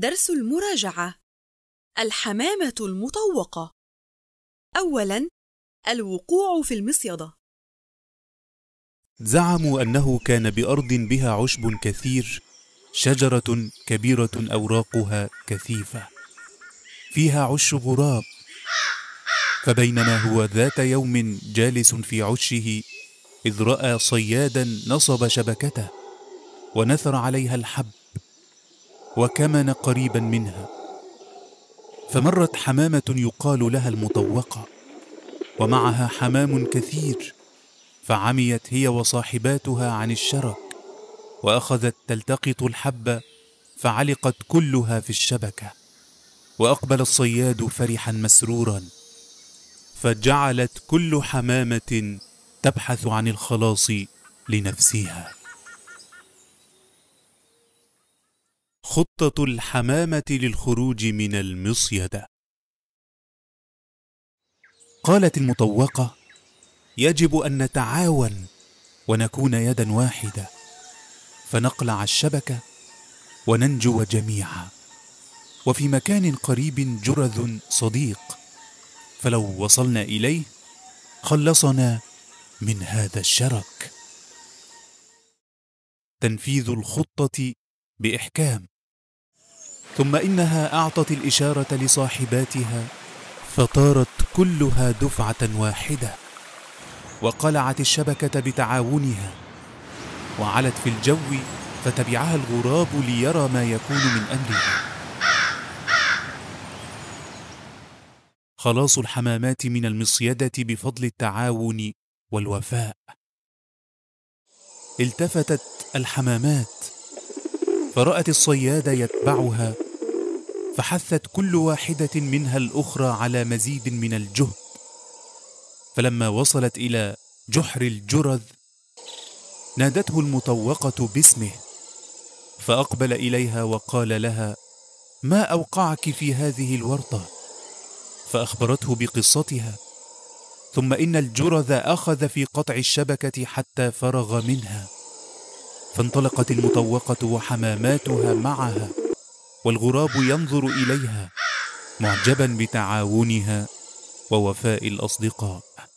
درس المراجعة الحمامة المطوقة أولاً الوقوع في المصيدة زعموا أنه كان بأرض بها عشب كثير شجرة كبيرة أوراقها كثيفة فيها عش غراب فبينما هو ذات يوم جالس في عشه إذ رأى صيادا نصب شبكته ونثر عليها الحب وكمن قريبا منها فمرت حمامة يقال لها المطوقة ومعها حمام كثير فعميت هي وصاحباتها عن الشرك وأخذت تلتقط الحبة فعلقت كلها في الشبكة وأقبل الصياد فرحا مسرورا فجعلت كل حمامة تبحث عن الخلاص لنفسها خطة الحمامة للخروج من المصيدة قالت المطوقة يجب أن نتعاون ونكون يدا واحدة فنقلع الشبكة وننجو جميعا وفي مكان قريب جرذ صديق فلو وصلنا إليه خلصنا من هذا الشرك تنفيذ الخطة بإحكام ثم إنها أعطت الإشارة لصاحباتها فطارت كلها دفعة واحدة وقلعت الشبكة بتعاونها وعلت في الجو فتبعها الغراب ليرى ما يكون من أمرها خلاص الحمامات من المصيدة بفضل التعاون والوفاء التفتت الحمامات فرأت الصياد يتبعها فحثت كل واحدة منها الأخرى على مزيد من الجهد فلما وصلت إلى جحر الجرذ نادته المطوقة باسمه فأقبل إليها وقال لها ما أوقعك في هذه الورطة فأخبرته بقصتها ثم إن الجرذ أخذ في قطع الشبكة حتى فرغ منها فانطلقت المطوقة وحماماتها معها والغراب ينظر إليها معجبا بتعاونها ووفاء الأصدقاء